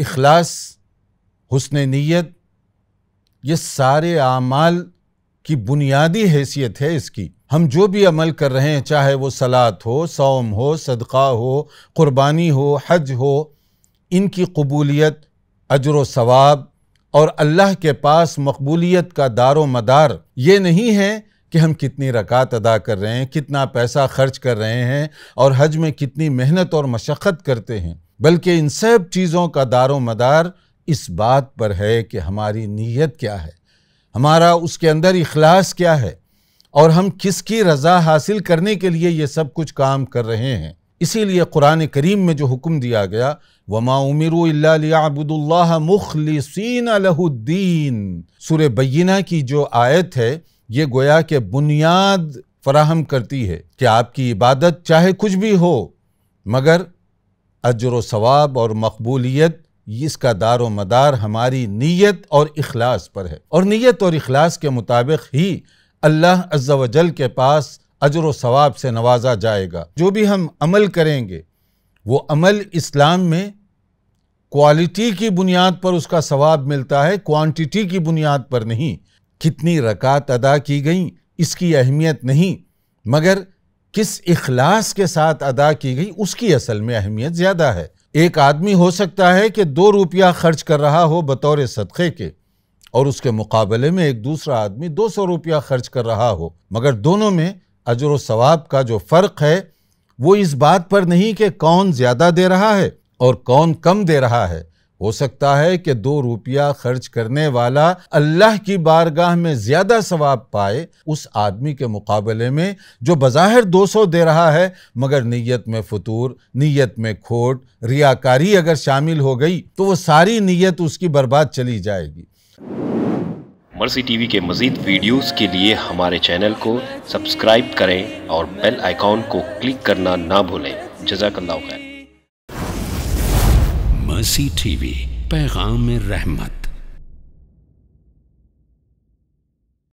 अखलास हसन नीयत ये सारे आमाल की बुनियादी हैसियत है इसकी हम जो भी अमल कर रहे हैं चाहे वो सलात हो सौम हो सदका हो क़ुरबानी हो हज हो इनकी कबूलियत अजर सवाब और अल्लाह के पास मकबूलीत का दार मदार ये नहीं है कि हम कितनी रकात अदा कर रहे हैं कितना पैसा खर्च कर रहे हैं और हज में कितनी मेहनत और मशक्क़त करते हैं बल्कि इन सब चीज़ों का दारो मदार इस बात पर है कि हमारी नीयत क्या है हमारा उसके अंदर इखलास क्या है और हम किसकी रज़ा हासिल करने के लिए ये सब कुछ काम कर रहे हैं इसीलिए कुरान करीम में जो हुक्म दिया गया वमा उमरबुदल्ला मुखलिसन अलहुद्दीन सुर बीना की जो आयत है ये गोया के बुनियाद फराहम करती है कि आपकी इबादत चाहे कुछ भी हो मगर अजर सवाब और मकबूलीत इसका दार मदार हमारी नीयत और अखलास पर है और नीयत और अखलास के मुताबिक ही अल्लाह अज्जल के पास अजर सवाब से नवाजा जाएगा जो भी हम अमल करेंगे वो अमल इस्लाम में क्वालिटी की बुनियाद पर उसका सवाब मिलता है क्वांटिटी की बुनियाद पर नहीं कितनी रकात अदा की गई इसकी अहमियत नहीं मगर किस इखलास के साथ अदा की गई उसकी असल में अहमियत ज़्यादा है एक आदमी हो सकता है कि दो रुपया खर्च कर रहा हो बतौर सदक़े के और उसके मुकाबले में एक दूसरा आदमी दो सौ रुपया खर्च कर रहा हो मगर दोनों में अजर सवाब का जो फ़र्क है वो इस बात पर नहीं कि कौन ज़्यादा दे रहा है और कौन कम दे रहा है हो सकता है कि दो रुपया खर्च करने वाला अल्लाह की बारगाह में ज़्यादा सवाब पाए उस आदमी के मुकाबले में जो बज़ाहिर दो सौ दे रहा है मगर नीयत में फतूर नीयत में खोट रियाकारी अगर शामिल हो गई तो वो सारी नीयत उसकी बर्बाद चली जाएगी मर्सी टीवी के मज़ीद वीडियोस के लिए हमारे चैनल को सब्सक्राइब करें और बेल आइकॉन को क्लिक करना ना भूलें जजाकल्ला खैर मसी टीवी पैगाम रहमत